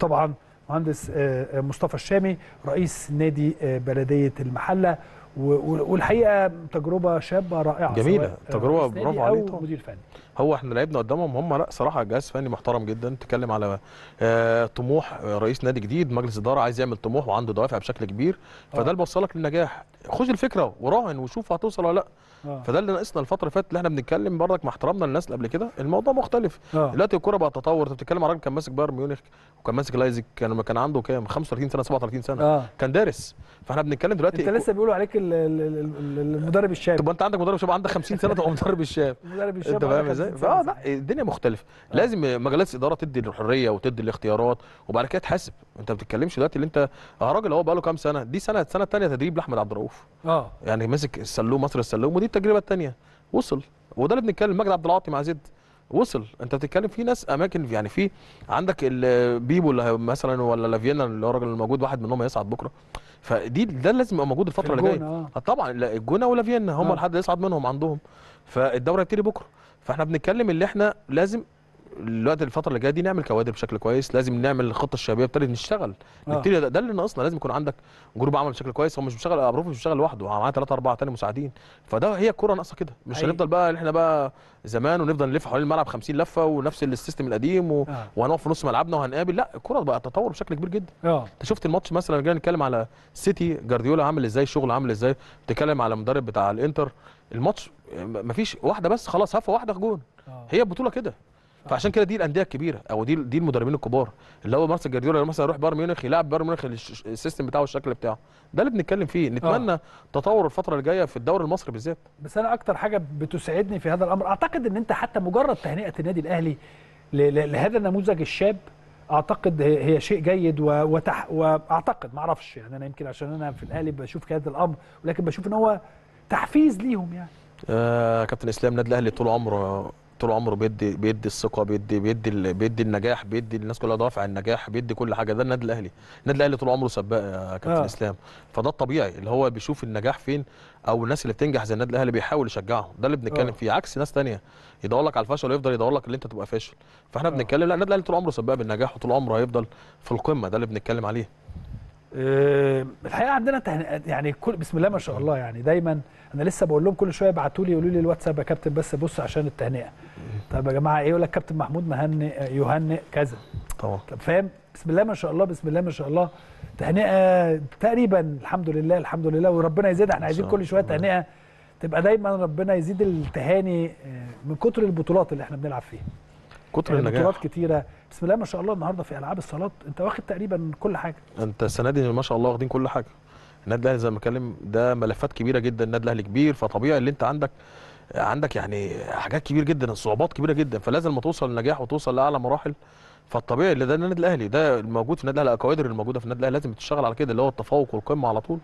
طبعا مهندس أه، أه، مصطفى الشامي رئيس نادي أه، بلديه المحله والحقيقه تجربه شابه رائعه جميله تجربه برافو عليك مدير فني هو احنا لعبنا قدامهم هم لا صراحه جهاز فني محترم جدا تكلم على آه طموح آه، رئيس نادي جديد مجلس اداره عايز يعمل طموح وعنده دوافع بشكل كبير آه. فده اللي بوصلك للنجاح خد الفكره وراهن وشوف هتوصل ولا لا آه. فده اللي ناقصنا الفتره اللي فاتت اللي احنا بنتكلم برضك مع احترامنا للناس اللي قبل كده الموضوع مختلف دلوقتي الكوره بقى تطور انت بتتكلم على راجل كان ماسك بايرن ميونخ وكان ماسك لايزك كان لما كان عنده كام 35 سنه 37 سنه أوه. كان دارس فاحنا بنتكلم دلوقتي انت لسه بيقولوا عليك المدرب الشاب طب انت عندك مدرب شاب عندك 50 سنه تبقى مدرب الشاب مدرب الشاب انت فاهم ازاي اه لا الدنيا مختلفه آه. لازم مجالات الاداره تدي الحريه وتدي الاختيارات وبعد كده تحاسب انت ما بتتكلمش دلوقتي اللي انت اه راجل هو بقى له كام سنه دي سنه السنه الثانيه تدريب لاحمد عبد الرؤوف اه يعني ماسك السلوم مصر السلوم ودي التجربه الثانيه وصل وده اللي بنتكلم مجد عبد العاطي مع زد وصل انت بتتكلم في ناس اماكن يعني في عندك البيبو اللي مثلا ولا لافينا اللي هو الراجل الموجود واحد منهم هيصعد بكره فدي ده لازم يبقى موجود الفتره اللي جايه آه. طبعا الجونه ولافينا هم آه. لحد يصعد منهم عندهم فالدوري هيبتدي بكره فاحنا بنتكلم اللي احنا لازم دلوقتي الفتره اللي جايه دي نعمل كوادر بشكل كويس لازم نعمل الخطه الشبابيه بتاعتنا نشتغل آه. نبتدي ده, ده اللي ناقصنا لازم يكون عندك جروب عمل بشكل كويس هو مش بيشتغل ابروف مش بيشتغل لوحده معاه ثلاثه اربعه ثاني مساعدين فده هي الكوره ناقصه كده مش أيوة. هنفضل بقى احنا بقى زمان ونفضل نلف حوالين الملعب 50 لفه ونفس السيستم القديم و... آه. وهنقف في نص ملعبنا وهنقابل لا الكوره بقى تطور بشكل كبير جدا آه. انت شفت الماتش مثلا جينا نتكلم على سيتي جارديولا عامل ازاي الشغل عامل ازاي بتتكلم على المدرب بتاع الانتر الماتش مفيش واحده بس خلاص هفه واحده جون آه. هي البطوله كده فعشان كده دي الانديه الكبيره او دي دي المدربين الكبار اللي هو مارسيل جارديولا لو مثلا يروح بايرن ميونخ يلعب بايرن ميونخ السيستم بتاعه والشكل بتاعه ده اللي بنتكلم فيه آه. نتمنى أوه. تطور الفتره اللي جايه في الدوري المصري بالذات بس انا اكتر حاجه بتسعدني في هذا الامر اعتقد ان انت حتى مجرد تهنئه النادي الاهلي لهذا النموذج الشاب اعتقد هي شيء جيد وتح... واعتقد ما اعرفش يعني انا يمكن عشان انا في الاهلي بشوف هذا الامر ولكن بشوف ان هو تحفيز ليهم يعني آه كابتن اسلام النادي الاهلي طول عمره طول عمره بيدي بيدي الثقه بيدي بيدي بيدي النجاح بيدي الناس كلها دوافع النجاح بيدي كل حاجه ده النادي الاهلي النادي الاهلي طول عمره سباق يا آه، كابتن آه. اسلام فده الطبيعي اللي هو بيشوف النجاح فين او الناس اللي بتنجح زي النادي الاهلي بيحاول يشجعهم ده اللي بنتكلم آه. فيه عكس ناس ثانيه يدور لك على الفشل ويفضل يدور لك ان انت تبقى فاشل فاحنا آه. بنتكلم لا النادي الاهلي طول عمره سباق بالنجاح وطول عمره هيفضل في القمه ده اللي بنتكلم عليه آه، الحقيقه عندنا يعني كل بسم الله ما شاء الله يعني دايما انا لسه بقول لهم كل شويه ابعتوا لي يقولوا لي الواتساب يا كابتن بس بص عشان التهنئه طب يا جماعه ايه يقول لك كابتن محمود مهنئ يهنئ كذا طبعا طب فاهم بسم الله ما شاء الله بسم الله ما شاء الله تهنئه تقريبا الحمد لله الحمد لله وربنا يزيد احنا عايزين كل شويه تهنئه تبقى دايما ربنا يزيد التهاني آه، من كتر البطولات اللي احنا بنلعب فيها كتر يعني النجاح بطولات كتيره بسم الله ما شاء الله النهارده في العاب الصالات انت واخد تقريبا كل حاجه انت السنه دي ما شاء الله واخدين كل حاجه النادي الاهلي زي ما بتكلم ده ملفات كبيره جدا النادي الاهلي كبير فطبيعي اللي انت عندك عندك يعني حاجات كبيره جدا الصعوبات كبيره جدا فلازم ما توصل للنجاح وتوصل لاعلى مراحل فالطبيعي اللي ده النادي الاهلي ده الموجود في النادي الاهلي الكوادر الموجوده في النادي الاهلي لازم تشتغل على كده اللي هو التفوق والقمه على طول